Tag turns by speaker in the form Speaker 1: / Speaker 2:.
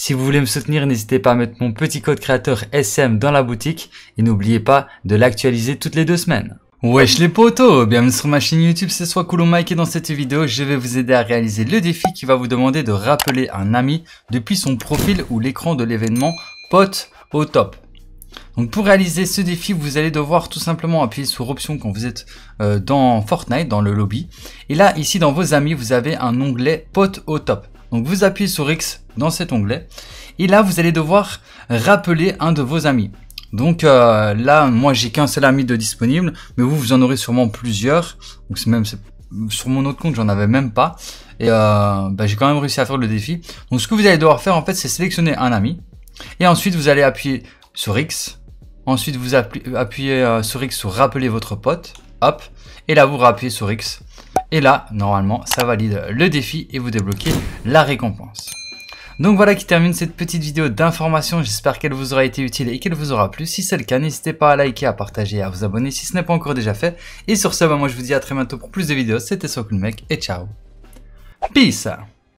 Speaker 1: Si vous voulez me soutenir, n'hésitez pas à mettre mon petit code créateur SM dans la boutique et n'oubliez pas de l'actualiser toutes les deux semaines. Wesh les potos Bienvenue sur ma chaîne YouTube, c'est soit Mike et dans cette vidéo, je vais vous aider à réaliser le défi qui va vous demander de rappeler un ami depuis son profil ou l'écran de l'événement pote au top. Donc pour réaliser ce défi, vous allez devoir tout simplement appuyer sur option quand vous êtes euh, dans Fortnite, dans le lobby. Et là, ici dans vos amis, vous avez un onglet pote au top. Donc vous appuyez sur X dans cet onglet. Et là, vous allez devoir rappeler un de vos amis. Donc euh, là, moi, j'ai qu'un seul ami de disponible, mais vous, vous en aurez sûrement plusieurs. Donc c'est même sur mon autre compte, j'en avais même pas. Et euh, bah, j'ai quand même réussi à faire le défi. Donc ce que vous allez devoir faire, en fait, c'est sélectionner un ami. Et ensuite, vous allez appuyer sur X. Ensuite, vous appuyez, euh, sur X pour rappeler votre pote. Hop. Et là, vous rappelez sur X. Et là, normalement, ça valide le défi et vous débloquez la récompense. Donc voilà qui termine cette petite vidéo d'information, j'espère qu'elle vous aura été utile et qu'elle vous aura plu. Si c'est le cas, n'hésitez pas à liker, à partager et à vous abonner si ce n'est pas encore déjà fait. Et sur ce, bah, moi je vous dis à très bientôt pour plus de vidéos, c'était SokulMec et ciao Peace